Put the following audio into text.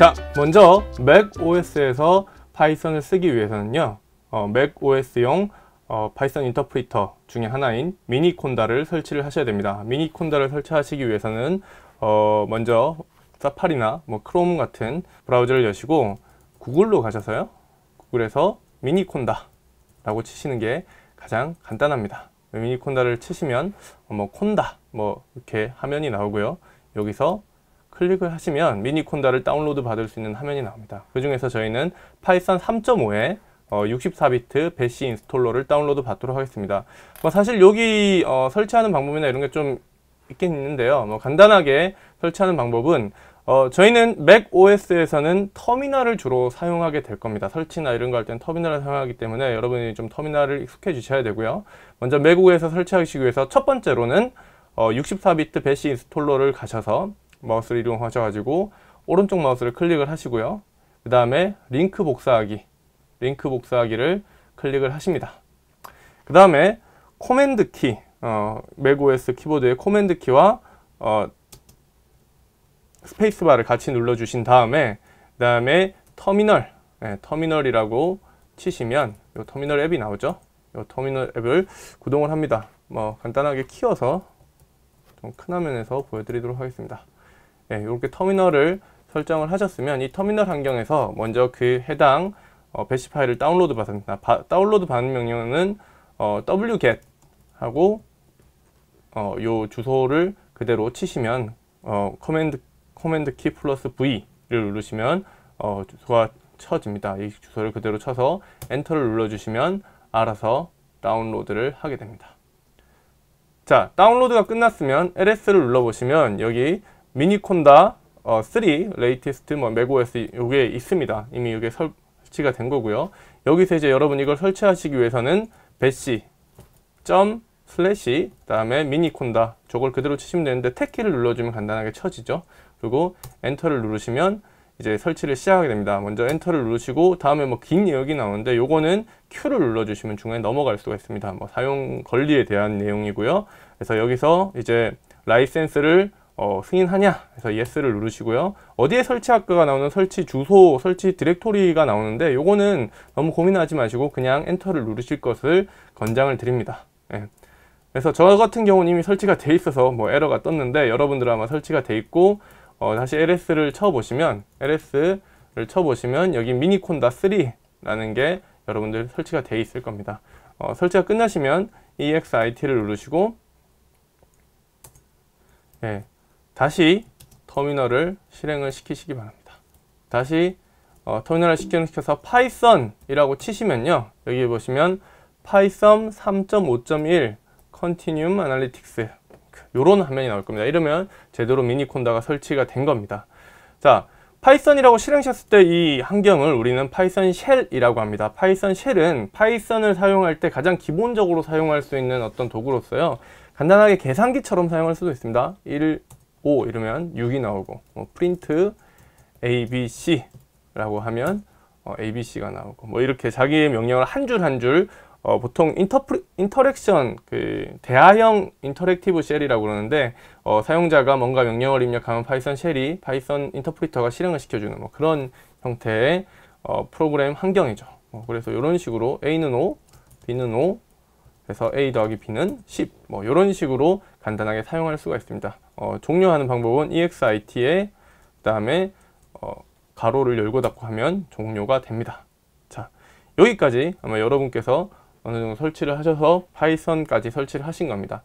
자, 먼저 맥 o s 에서 파이썬을 쓰기 위해서는요. 어, o s 용 어, 파이썬 인터프리터 중에 하나인 미니콘다를 설치를 하셔야 됩니다. 미니콘다를 설치하시기 위해서는 어, 먼저 사파리나 뭐 크롬 같은 브라우저를 여시고 구글로 가셔서요. 구글에서 미니콘다 라고 치시는 게 가장 간단합니다. 미니콘다를 치시면 뭐 콘다 뭐 이렇게 화면이 나오고요. 여기서 클릭을 하시면 미니콘다를 다운로드 받을 수 있는 화면이 나옵니다. 그 중에서 저희는 파이썬 3.5에 어, 64비트 배시 인스톨러를 다운로드 받도록 하겠습니다. 뭐 사실 여기 어, 설치하는 방법이나 이런 게 좀 있긴 있는데요. 뭐 간단하게 설치하는 방법은 어, 저희는 맥 OS에서는 터미널을 주로 사용하게 될 겁니다. 설치나 이런 거 할 땐 터미널을 사용하기 때문에 여러분이 좀 터미널을 익숙해 주셔야 되고요. 먼저 맥 OS에서 설치하시기 위해서 첫 번째로는 어, 64비트 배시 인스톨러를 가셔서 마우스를 이용하셔가지고 오른쪽 마우스를 클릭을 하시고요. 그 다음에 링크 복사하기, 링크 복사하기를 클릭을 하십니다. 그 다음에 코맨드 키, 어, 맥 o 스 키보드의 코맨드 키와 어, 스페이스바를 같이 눌러주신 다음에 그 다음에 터미널, 네, 터미널이라고 치시면 이 터미널 앱이 나오죠. 이 터미널 앱을 구동을 합니다. 뭐 간단하게 키워서 좀 큰 화면에서 보여드리도록 하겠습니다. 네, 예, 이렇게 터미널을 설정을 하셨으면 이 터미널 환경에서 먼저 그 해당 어, 배시 파일을 다운로드 받습니다. 아, 바, 다운로드 받는 명령은 어, wget 하고 어, 요 주소를 그대로 치시면 어, 커맨드 커맨드 키 플러스 V를 누르시면 어, 주소가 쳐집니다. 이 주소를 그대로 쳐서 엔터를 눌러주시면 알아서 다운로드를 하게 됩니다. 자, 다운로드가 끝났으면 LS를 눌러보시면 여기 미니콘다 어, 3 레이티스트 뭐 맥OS 요게 있습니다. 이미 이게 설치가 된 거고요. 여기서 이제 여러분 이걸 설치하시기 위해서는 배시 점 슬래시 그다음에 미니콘다 저걸 그대로 치시면 되는데 택키를 눌러주면 간단하게 쳐지죠. 그리고 엔터를 누르시면 이제 설치를 시작하게 됩니다. 먼저 엔터를 누르시고 다음에 뭐긴 내역이 나오는데 요거는 Q를 눌러주시면 중간에 넘어갈 수가 있습니다. 뭐 사용 권리에 대한 내용이고요. 그래서 여기서 이제 라이센스를 어, 승인하냐? 그래서 yes를 누르시고요. 어디에 설치 아까가 나오는 설치 주소, 설치 디렉토리가 나오는데 요거는 너무 고민하지 마시고 그냥 엔터를 누르실 것을 권장을 드립니다. 예. 그래서 저 같은 경우는 이미 설치가 돼 있어서 뭐 에러가 떴는데 여러분들 아마 설치가 돼 있고 어, 다시 ls를 쳐보시면 ls를 쳐보시면 여기 미니콘다 3라는 게 여러분들 설치가 돼 있을 겁니다. 어, 설치가 끝나시면 exit를 누르시고 예, 다시 터미널을 실행을 시키시기 바랍니다. 다시 어, 터미널을 실행시켜서 파이썬이라고 치시면요. 여기 보시면 파이썬 3.5.1 컨티뉴움 아날리틱스 그 요런 화면이 나올 겁니다. 이러면 제대로 미니콘다가 설치가 된 겁니다. 자, 파이썬이라고 실행시켰을 때 이 환경을 우리는 파이썬 쉘이라고 합니다. 파이썬 쉘은 파이썬을 사용할 때 가장 기본적으로 사용할 수 있는 어떤 도구로서요. 간단하게 계산기처럼 사용할 수도 있습니다. 1, 5 이러면 6이 나오고 뭐 프린트 ABC 라고 하면 어, ABC가 나오고 뭐 이렇게 자기의 명령을 한 줄 한줄 어, 보통 인터프 인터랙션 그 대화형 인터랙티브 쉘이라고 그러는데 어, 사용자가 뭔가 명령을 입력하면 파이썬 쉘이 파이썬 인터프리터가 실행을 시켜주는 뭐 그런 형태의 어, 프로그램 환경이죠. 어, 그래서 이런 식으로 A는 5 B는 5 그래서 a 더하기 b는 10, 뭐 이런 식으로 간단하게 사용할 수가 있습니다. 어, 종료하는 방법은 exit에 그다음에 어, 가로를 열고 닫고 하면 종료가 됩니다. 자, 여기까지 아마 여러분께서 어느 정도 설치를 하셔서 파이썬까지 설치를 하신 겁니다.